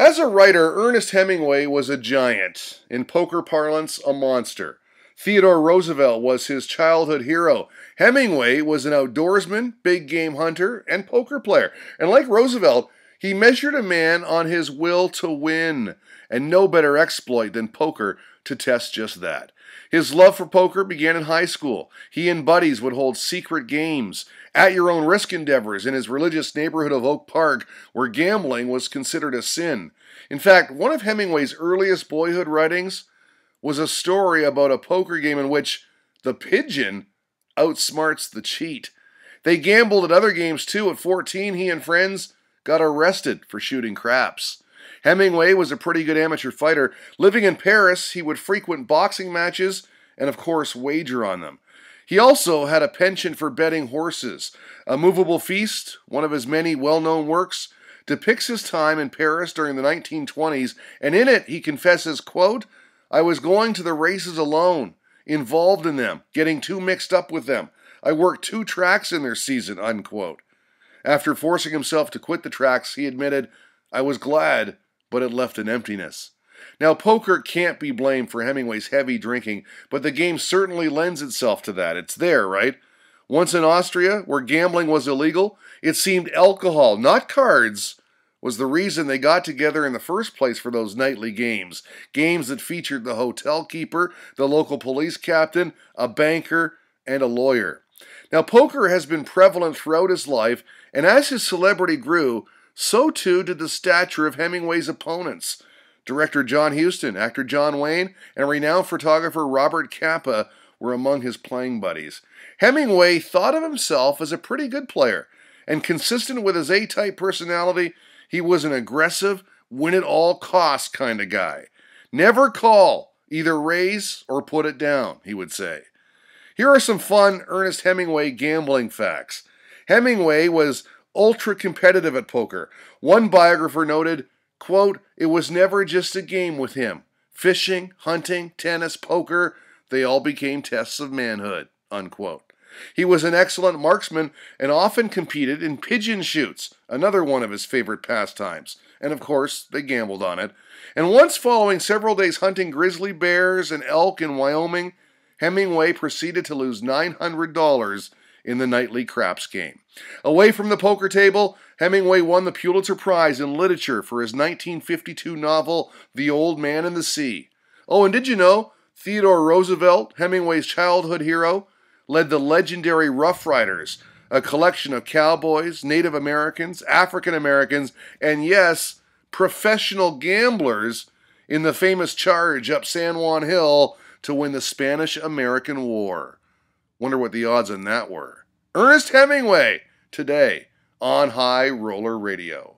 As a writer, Ernest Hemingway was a giant, in poker parlance, a monster. Theodore Roosevelt was his childhood hero. Hemingway was an outdoorsman, big game hunter, and poker player. And like Roosevelt, he measured a man on his will to win, and no better exploit than poker to test just that. His love for poker began in high school. He and buddies would hold secret games at your own risk endeavors in his religious neighborhood of Oak Park, where gambling was considered a sin. In fact, one of Hemingway's earliest boyhood writings was a story about a poker game in which the pigeon outsmarts the cheat. They gambled at other games too. At 14, he and friends got arrested for shooting craps. Hemingway was a pretty good amateur fighter. Living in Paris, he would frequent boxing matches and, of course, wager on them. He also had a penchant for betting horses. A Movable Feast, one of his many well known works, depicts his time in Paris during the 1920s, and in it he confesses, quote, I was going to the races alone, involved in them, getting too mixed up with them. I worked two tracks in their season, unquote. After forcing himself to quit the tracks, he admitted, I was glad but it left an emptiness. Now, poker can't be blamed for Hemingway's heavy drinking, but the game certainly lends itself to that. It's there, right? Once in Austria, where gambling was illegal, it seemed alcohol, not cards, was the reason they got together in the first place for those nightly games. Games that featured the hotel keeper, the local police captain, a banker, and a lawyer. Now, poker has been prevalent throughout his life, and as his celebrity grew, so too did the stature of Hemingway's opponents. Director John Huston, actor John Wayne, and renowned photographer Robert Capa were among his playing buddies. Hemingway thought of himself as a pretty good player, and consistent with his A type personality, he was an aggressive, win at all costs kind of guy. Never call, either raise or put it down, he would say. Here are some fun Ernest Hemingway gambling facts. Hemingway was ultra competitive at poker. One biographer noted, quote, it was never just a game with him. Fishing, hunting, tennis, poker, they all became tests of manhood, unquote. He was an excellent marksman and often competed in pigeon shoots, another one of his favorite pastimes. And of course, they gambled on it. And once following several days hunting grizzly bears and elk in Wyoming, Hemingway proceeded to lose $900 in the nightly craps game. Away from the poker table, Hemingway won the Pulitzer Prize in Literature for his 1952 novel, The Old Man and the Sea. Oh, and did you know Theodore Roosevelt, Hemingway's childhood hero, led the legendary Rough Riders, a collection of cowboys, Native Americans, African Americans, and yes, professional gamblers in the famous charge up San Juan Hill to win the Spanish American War. Wonder what the odds on that were. Ernest Hemingway today on High Roller Radio.